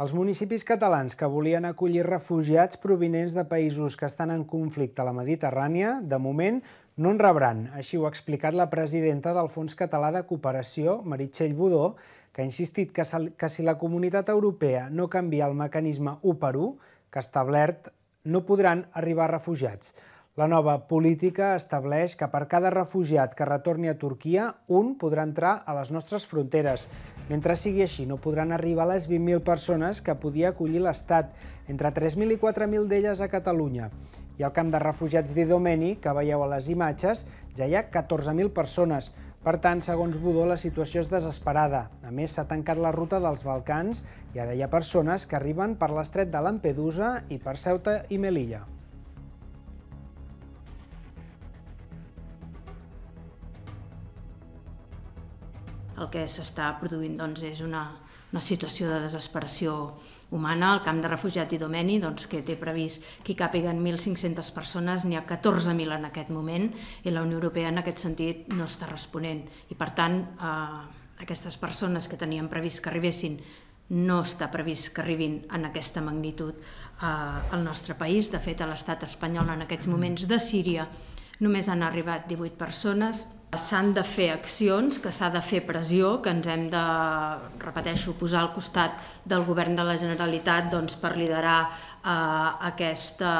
Els municipis catalans que volien acollir refugiats provinents de països que estan en conflicte a la Mediterrània, de moment, no en rebran. Així ho ha explicat la presidenta del Fons Català de Cooperació, Meritxell Budó, que ha insistit que, que si la comunitat europea no canvia el mecanisme 1 per 1 que establert, no podran arribar refugiats. La nova política estableix que per cada refugiat que retorni a Turquia, un podrà entrar a les nostres fronteres. Mentre sigui així, no podran arribar les 20.000 persones que podia acollir l'Estat, entre 3.000 i 4.000 d'elles a Catalunya. I al camp de refugiats d'Idomeni, que veieu a les imatges, ja hi ha 14.000 persones, per tant, segons Budó, la situació és desesperada. A més, s'ha tancat la ruta dels Balcans i ara hi ha persones que arriben per l'estret de Lampedusa i per Ceuta i Melilla. el que s'està produint doncs, és una, una situació de desesperació humana. El camp de refugiat i domeni, doncs, que té previst que hi càpiguen 1.500 persones, n'hi ha 14.000 en aquest moment, i la Unió Europea en aquest sentit no està responent. I per tant, eh, aquestes persones que tenien previst que arribessin no està previst que arribin en aquesta magnitud eh, al nostre país. De fet, a l'estat espanyol en aquests moments de Síria només han arribat 18 persones, S'han de fer accions, que s'ha de fer pressió, que ens hem de, repeteixo, posar al costat del govern de la Generalitat doncs, per liderar eh, aquesta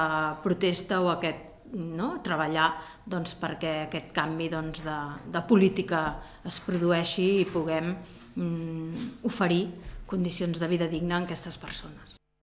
protesta o aquest no? treballar doncs, perquè aquest canvi doncs, de, de política es produeixi i puguem mm, oferir condicions de vida digna a aquestes persones.